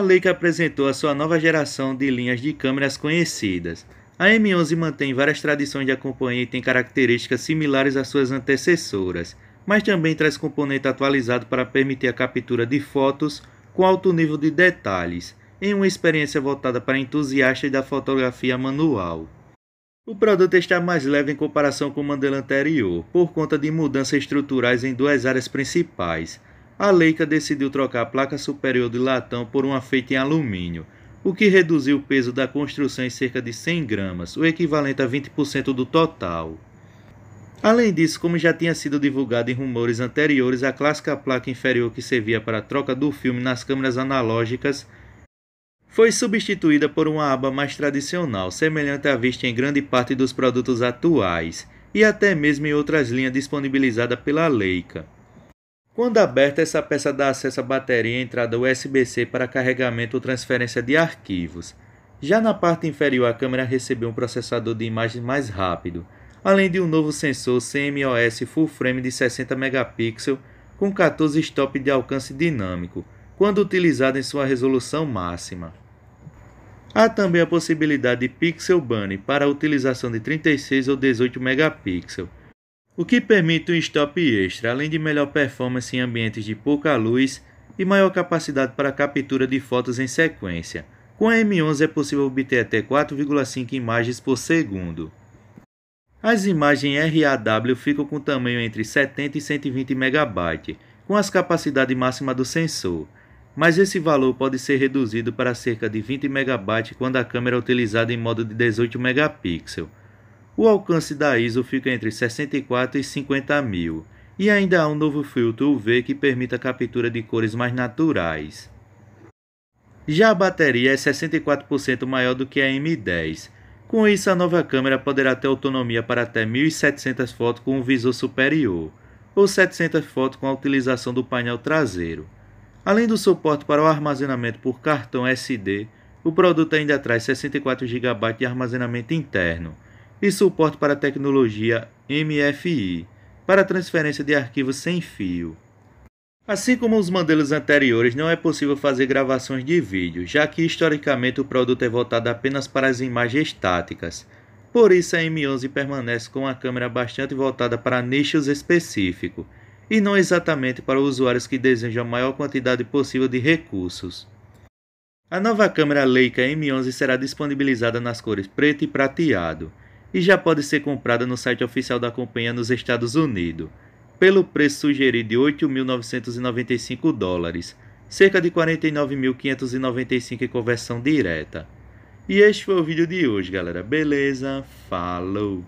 a Leica apresentou a sua nova geração de linhas de câmeras conhecidas. A M11 mantém várias tradições de acompanhante e tem características similares às suas antecessoras, mas também traz componente atualizado para permitir a captura de fotos com alto nível de detalhes, em uma experiência voltada para entusiastas da fotografia manual. O produto está mais leve em comparação com o modelo anterior, por conta de mudanças estruturais em duas áreas principais: a Leica decidiu trocar a placa superior de latão por uma feita em alumínio, o que reduziu o peso da construção em cerca de 100 gramas, o equivalente a 20% do total. Além disso, como já tinha sido divulgado em rumores anteriores, a clássica placa inferior que servia para a troca do filme nas câmeras analógicas foi substituída por uma aba mais tradicional, semelhante à vista em grande parte dos produtos atuais e até mesmo em outras linhas disponibilizada pela Leica. Quando aberta, essa peça dá acesso à bateria e entrada USB-C para carregamento ou transferência de arquivos. Já na parte inferior, a câmera recebeu um processador de imagens mais rápido, além de um novo sensor CMOS full frame de 60 megapixels com 14 stop de alcance dinâmico, quando utilizado em sua resolução máxima. Há também a possibilidade de pixel bunny para a utilização de 36 ou 18 megapixels, o que permite um stop extra, além de melhor performance em ambientes de pouca luz e maior capacidade para captura de fotos em sequência. Com a M11 é possível obter até 4,5 imagens por segundo. As imagens RAW ficam com tamanho entre 70 e 120 MB, com as capacidades máximas do sensor, mas esse valor pode ser reduzido para cerca de 20 MB quando a câmera é utilizada em modo de 18 megapixels. O alcance da ISO fica entre 64 e 50 mil, e ainda há um novo filtro UV que permite a captura de cores mais naturais. Já a bateria é 64% maior do que a M10. Com isso, a nova câmera poderá ter autonomia para até 1.700 fotos com o um visor superior, ou 700 fotos com a utilização do painel traseiro. Além do suporte para o armazenamento por cartão SD, o produto ainda traz 64 GB de armazenamento interno, e suporte para tecnologia MFI para transferência de arquivos sem fio. Assim como os modelos anteriores, não é possível fazer gravações de vídeo, já que historicamente o produto é voltado apenas para as imagens estáticas. Por isso a M11 permanece com a câmera bastante voltada para nichos específicos, e não exatamente para usuários que desejam a maior quantidade possível de recursos. A nova câmera Leica M11 será disponibilizada nas cores preto e prateado, e já pode ser comprada no site oficial da companhia nos Estados Unidos, pelo preço sugerido de 8.995 dólares, cerca de 49.595 em conversão direta. E este foi o vídeo de hoje, galera. Beleza? Falou!